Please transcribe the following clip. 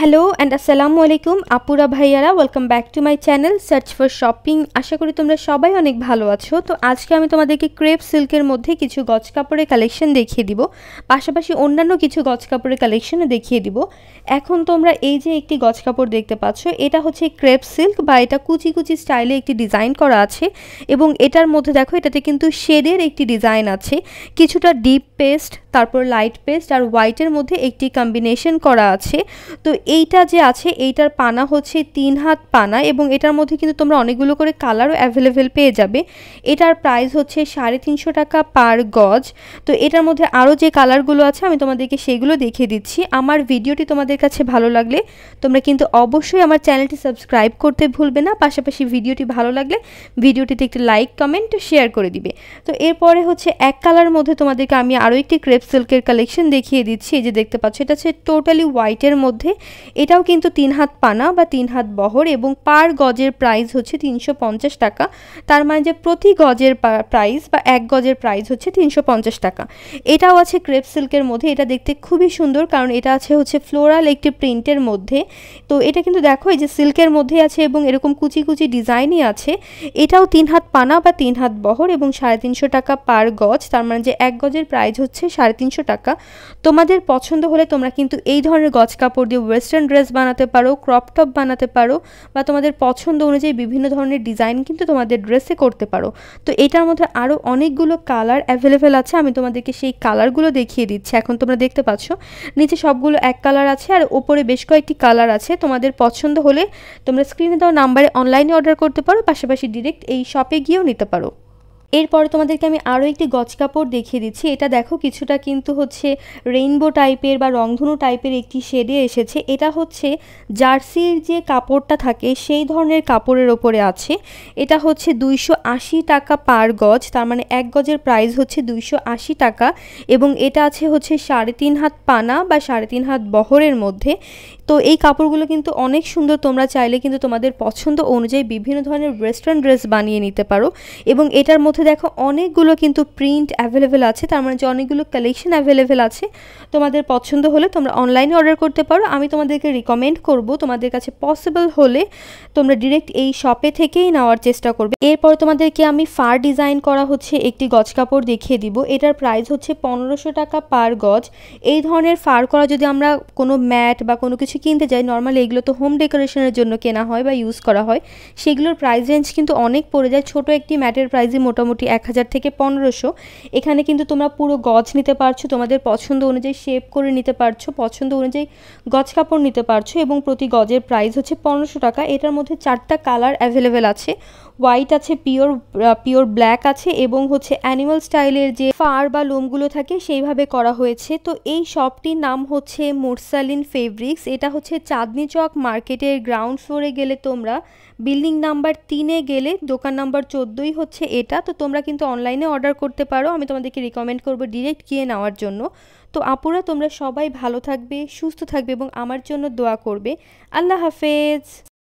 hello and আসসালামু আলাইকুম আপুরা ভাইয়ারা welcome back to my channel search for shopping আশা করি তোমরা সবাই অনেক ভালো আছো তো আজকে আমি তোমাদেরকে ক্রেপ সিল্কের মধ্যে কিছু গজ কাপড়ের কালেকশন দেখিয়ে দিব পাশাপাশি অন্যান্য কিছু গজ কাপড়ের কালেকশনও দেখিয়ে দিব এখন তোমরা এই যে একটি গজ কাপড় দেখতে পাচ্ছ এটা হচ্ছে ক্রেপ সিল্ক বা এটা কুচি কুচি স্টাইলে একটি ডিজাইন করা আছে এবং এটার মধ্যে দেখো এটাতে কিন্তু শেডের একটি ডিজাইন আছে কিছুটা ডিপ পেস্ট তারপর লাইট পেস্ট আর হোয়াইটের মধ্যে একটি কম্বিনেশন করা আছে তো এইটা যে আছে এইটার পানা হচ্ছে তিন হাত পানা এবং এটার মধ্যে কিন্তু তোমরা অনেকগুলো করে কালারও অ্যাভেলেবেল পেয়ে যাবে এটার প্রাইস হচ্ছে সাড়ে তিনশো টাকা পার গজ তো এটার মধ্যে আরও যে কালারগুলো আছে আমি তোমাদেরকে সেগুলো দেখিয়ে দিচ্ছি আমার ভিডিওটি তোমাদের কাছে ভালো লাগলে তোমরা কিন্তু অবশ্যই আমার চ্যানেলটি সাবস্ক্রাইব করতে ভুলবে না পাশাপাশি ভিডিওটি ভালো লাগলে ভিডিওটিতে একটি লাইক কমেন্ট শেয়ার করে দিবে তো এরপরে হচ্ছে এক কালার মধ্যে তোমাদেরকে আমি আরও একটি ক্রেপ সিল্কের কালেকশন দেখিয়ে দিচ্ছি এই যে দেখতে পাচ্ছ এটা হচ্ছে টোটালি হোয়াইটের মধ্যে এটাও কিন্তু তিন হাত পানা বা তিন হাত বহর এবং পার গজের প্রাইস হচ্ছে তিনশো টাকা তার মানে যে প্রতি গজের প্রাইস বা এক গজের প্রাইস হচ্ছে তিনশো টাকা এটাও আছে ক্রেপ সিল্কের মধ্যে এটা দেখতে খুবই সুন্দর কারণ এটা আছে হচ্ছে ফ্লোরাল একটি প্রিন্টের মধ্যে তো এটা কিন্তু দেখো এই যে সিল্কের মধ্যে আছে এবং এরকম কুচি কুচি ডিজাইনই আছে এটাও তিন হাত পানা বা তিন হাত বহর এবং সাড়ে তিনশো টাকা পার গজ তার মানে যে এক গজের প্রাইস হচ্ছে সাড়ে তিনশো টাকা তোমাদের পছন্দ হলে তোমরা কিন্তু এই ধরনের গজ কাপড় দিয়ে ওয়েস্ট ওয়েস্টার্ন ড্রেস বানাতে পারো ক্রপ টপ বানাতে পারো বা তোমাদের পছন্দ অনুযায়ী বিভিন্ন ধরনের ডিজাইন কিন্তু তোমাদের ড্রেসে করতে পারো তো এটার মধ্যে আরও অনেকগুলো কালার অ্যাভেলেবেল আছে আমি তোমাদেরকে সেই কালারগুলো দেখিয়ে দিচ্ছি এখন তোমরা দেখতে পাচ্ছ নিচে সবগুলো এক কালার আছে আর ওপরে বেশ কয়েকটি কালার আছে তোমাদের পছন্দ হলে তোমরা স্ক্রিনে দেওয়া নাম্বারে অনলাইনে অর্ডার করতে পারো পাশাপাশি ডিরেক্ট এই শপে গিয়েও নিতে পারো এরপরে তোমাদেরকে আমি আরও একটি গজ কাপড় দেখিয়ে দিচ্ছি এটা দেখো কিছুটা কিন্তু হচ্ছে রেইনবো টাইপের বা রংধনু টাইপের একটি শেডে এসেছে এটা হচ্ছে জার্সির যে কাপড়টা থাকে সেই ধরনের কাপড়ের ওপরে আছে এটা হচ্ছে দুইশো টাকা পার গজ তার মানে এক গজের প্রাইস হচ্ছে দুইশো টাকা এবং এটা আছে হচ্ছে সাড়ে তিন হাত পানা বা সাড়ে তিন হাত বহরের মধ্যে তো এই কাপড়গুলো কিন্তু অনেক সুন্দর তোমরা চাইলে কিন্তু তোমাদের পছন্দ অনুযায়ী বিভিন্ন ধরনের ওয়েস্টার্ন ড্রেস বানিয়ে নিতে পারো এবং এটার মধ্যে দেখো অনেকগুলো কিন্তু প্রিন্ট অ্যাভেলেবেল আছে তার মানে যে অনেকগুলো কালেকশন অ্যাভেলেবেল আছে তোমাদের পছন্দ হলে তোমরা অনলাইনে অর্ডার করতে পারো আমি তোমাদেরকে রিকমেন্ড করব তোমাদের কাছে পসিবল হলে তোমরা ডিরেক্ট এই শপে থেকেই নেওয়ার চেষ্টা করবে এরপর তোমাদেরকে আমি ফার ডিজাইন করা হচ্ছে একটি গজ কাপড় দেখিয়ে দিব এটার প্রাইস হচ্ছে পনেরোশো টাকা পার গজ এই ধরনের ফার করা যদি আমরা কোনো ম্যাট বা কোনো কিছু কিনতে যাই নর্মালি এগুলো তো হোম ডেকোরেশনের জন্য কেনা হয় বা ইউজ করা হয় সেগুলোর প্রাইস রেঞ্জ কিন্তু অনেক পড়ে যায় ছোট একটি ম্যাটের প্রাইসই মোটামুটি মোটামুটি এক হাজার থেকে পনেরোশো এখানে কিন্তু তোমরা পুরো গজ নিতে পারছো তোমাদের পছন্দ অনুযায়ী শেপ করে নিতে পারছো পছন্দ অনুযায়ী গজ কাপড় নিতে পারছো এবং প্রতি গজের প্রাইস হচ্ছে পনেরোশো টাকা এটার মধ্যে চারটা কালার অ্যাভেলেবেল আছে হোয়াইট আছে পিওর পিওর ব্ল্যাক আছে এবং হচ্ছে অ্যানিমাল স্টাইলের যে ফার বা লোমগুলো থাকে সেইভাবে করা হয়েছে তো এই শপটির নাম হচ্ছে মোরসালিন ফেব্রিক্স এটা হচ্ছে চাঁদনি চক মার্কেটের গ্রাউন্ড ফ্লোরে গেলে তোমরা বিল্ডিং নাম্বার তিনে গেলে দোকান নাম্বার চোদ্দোই হচ্ছে এটা তো তোমরা কিন্তু অনলাইনে অর্ডার করতে পারো আমি তোমাদেরকে রিকমেন্ড করবো ডিরেক্ট গিয়ে নেওয়ার জন্য তো আপুরা তোমরা সবাই ভালো থাকবে সুস্থ থাকবে এবং আমার জন্য দোয়া করবে আল্লাহ হাফেজ